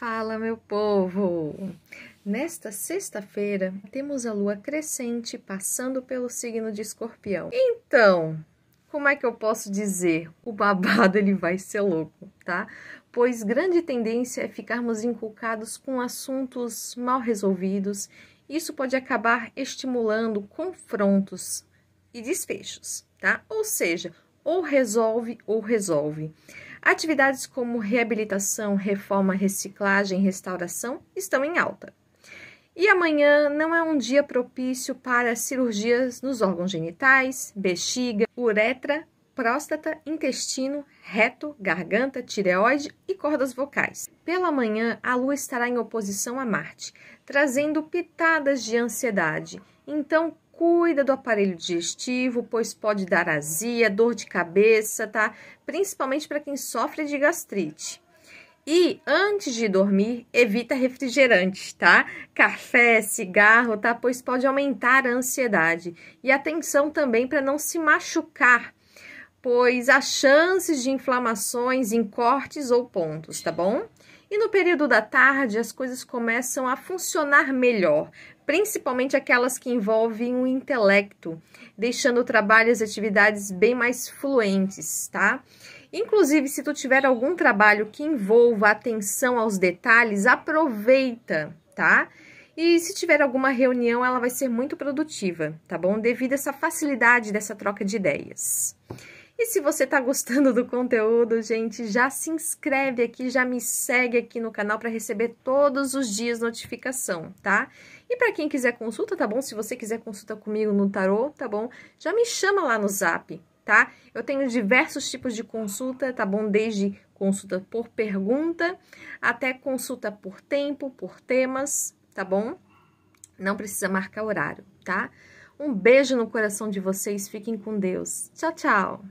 Fala, meu povo! Nesta sexta-feira, temos a lua crescente passando pelo signo de Escorpião. Então, como é que eu posso dizer? O babado ele vai ser louco, tá? Pois grande tendência é ficarmos inculcados com assuntos mal resolvidos. Isso pode acabar estimulando confrontos e desfechos, tá? Ou seja, ou resolve ou resolve. Atividades como reabilitação, reforma, reciclagem, restauração estão em alta. E amanhã não é um dia propício para cirurgias nos órgãos genitais, bexiga, uretra, próstata, intestino, reto, garganta, tireoide e cordas vocais. Pela manhã, a Lua estará em oposição a Marte, trazendo pitadas de ansiedade. Então, Cuida do aparelho digestivo, pois pode dar azia, dor de cabeça, tá? Principalmente para quem sofre de gastrite. E antes de dormir, evita refrigerantes, tá? Café, cigarro, tá? Pois pode aumentar a ansiedade. E atenção também para não se machucar, pois há chances de inflamações em cortes ou pontos, tá bom? E no período da tarde, as coisas começam a funcionar melhor, principalmente aquelas que envolvem o intelecto, deixando o trabalho e as atividades bem mais fluentes, tá? Inclusive, se tu tiver algum trabalho que envolva atenção aos detalhes, aproveita, tá? E se tiver alguma reunião, ela vai ser muito produtiva, tá bom? Devido a essa facilidade dessa troca de ideias. E se você está gostando do conteúdo, gente, já se inscreve aqui, já me segue aqui no canal para receber todos os dias notificação, tá? E para quem quiser consulta, tá bom? Se você quiser consulta comigo no tarô, tá bom? Já me chama lá no Zap, tá? Eu tenho diversos tipos de consulta, tá bom? Desde consulta por pergunta até consulta por tempo, por temas, tá bom? Não precisa marcar horário, tá? Um beijo no coração de vocês, fiquem com Deus. Tchau, tchau!